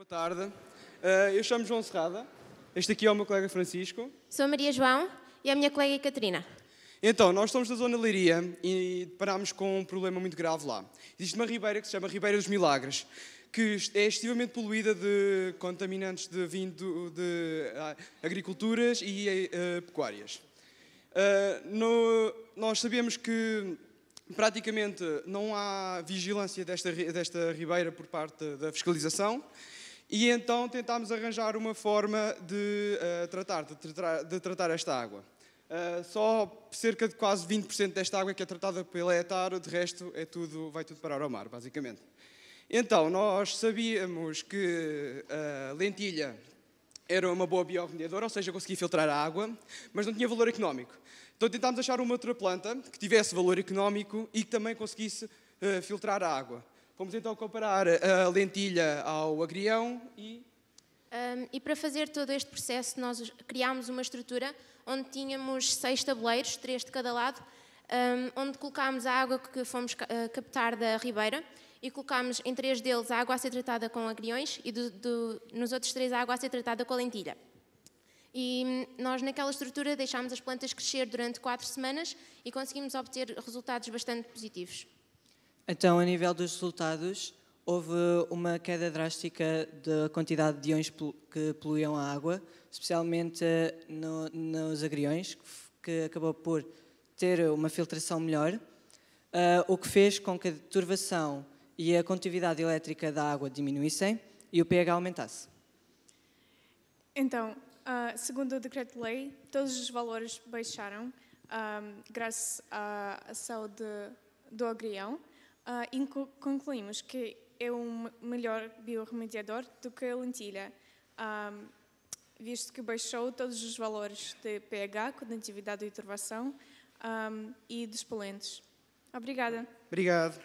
Boa tarde. Uh, eu chamo João Serrada. Este aqui é o meu colega Francisco. Sou Maria João e a minha colega Catarina. Então, nós estamos da zona de Leiria e deparámos com um problema muito grave lá. Existe uma ribeira que se chama Ribeira dos Milagres, que é extremamente poluída de contaminantes de vindo de ah, agriculturas e uh, pecuárias. Uh, no, nós sabemos que praticamente não há vigilância desta, desta ribeira por parte da fiscalização e então tentámos arranjar uma forma de, uh, tratar, de, tra de tratar esta água. Uh, só cerca de quase 20% desta água que é tratada pela Etar, de resto é tudo, vai tudo parar ao mar, basicamente. Então, nós sabíamos que a uh, eh, lentilha era uma boa biorremediadora, ou seja, conseguia filtrar a água, mas não tinha valor económico. Então tentámos achar uma outra planta que tivesse valor económico e que também conseguisse uh, filtrar a água. Vamos então comparar a lentilha ao agrião e. Um, e para fazer todo este processo, nós criámos uma estrutura onde tínhamos seis tabuleiros, três de cada lado, um, onde colocámos a água que fomos ah, captar da ribeira e colocámos em três deles a água a ser tratada com agriões e do, do, nos outros três a água a ser tratada com a lentilha. E hum, nós, naquela estrutura, deixámos as plantas crescer durante quatro semanas e conseguimos obter resultados bastante positivos. Então, a nível dos resultados, houve uma queda drástica da quantidade de íons que poluíam a água, especialmente eh, no, nos agriões, que acabou por ter uma filtração melhor, eh, o que fez com que a turvação e a condutividade elétrica da água diminuíssem e o pH aumentasse. Então, ah, segundo o decreto-lei, todos os valores baixaram ah, graças à saúde do agrião. Uh, concluímos que é um melhor biorremediador do que a lentilha, ah, visto que baixou todos os valores de pH, condutividade e turvação ah, e dos polentes. Obrigada. Obrigado.